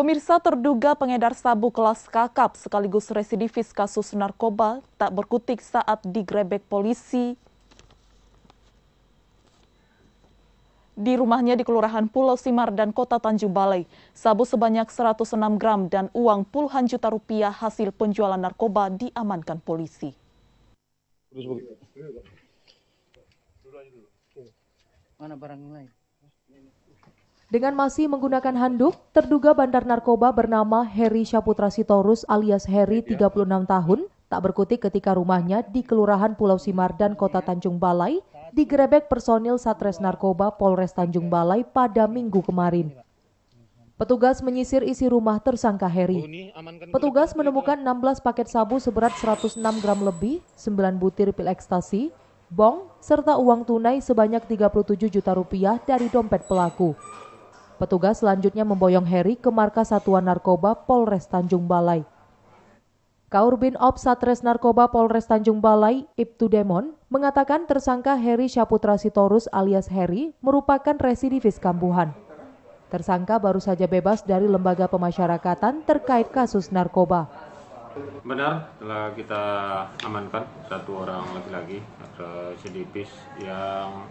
Pemirsa terduga pengedar sabu kelas kakap sekaligus residivis kasus narkoba tak berkutik saat digrebek polisi di rumahnya di Kelurahan Pulau Simar dan Kota Tanjung Balai. Sabu sebanyak 106 gram dan uang puluhan juta rupiah hasil penjualan narkoba diamankan polisi. Mana barang lain? Dengan masih menggunakan handuk, terduga bandar narkoba bernama Heri Syaputra Sitorus alias Heri 36 iya. tahun tak berkutik ketika rumahnya di Kelurahan Pulau Simar dan Kota iya. Tanjung Balai digerebek personil Satres Narkoba Polres Tanjung Balai pada minggu kemarin. Petugas menyisir isi rumah tersangka Heri. Oh, Petugas menemukan 16 paket sabu seberat 106 gram lebih, 9 butir pil ekstasi, bong, serta uang tunai sebanyak 37 juta rupiah dari dompet pelaku. Petugas selanjutnya memboyong Heri ke markas Satuan Narkoba Polres Tanjung Balai. Kaurbin Op Satres Narkoba Polres Tanjung Balai, Ibtu Demon, mengatakan tersangka Heri Syaputra Sitorus alias Heri merupakan residivis kambuhan. Tersangka baru saja bebas dari lembaga pemasyarakatan terkait kasus narkoba. Benar, telah kita amankan satu orang laki-laki residivis yang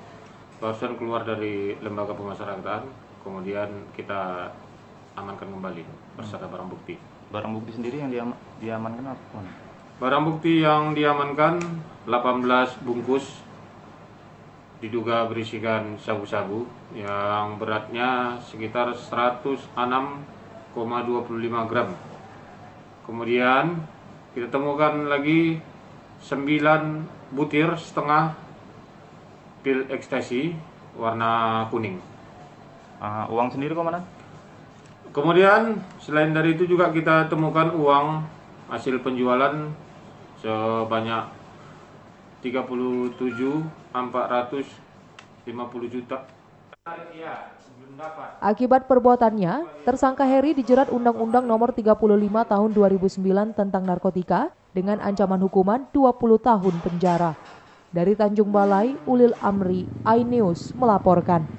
barusan keluar dari lembaga pemasyarakatan kemudian kita amankan kembali berserta hmm. barang bukti. Barang bukti sendiri yang diam, diamankan apa? Barang bukti yang diamankan 18 bungkus diduga berisikan sabu-sabu yang beratnya sekitar 106,25 gram. Kemudian kita temukan lagi 9 butir setengah pil ekstasi warna kuning. Uh, uang sendiri kemana? Kemudian selain dari itu juga kita temukan uang hasil penjualan sebanyak 37 450 juta. Iya, Akibat perbuatannya, tersangka Heri dijerat Undang-Undang Nomor 35 Tahun 2009 tentang narkotika dengan ancaman hukuman 20 tahun penjara. Dari Tanjung Balai, Ulil Amri, iNews melaporkan.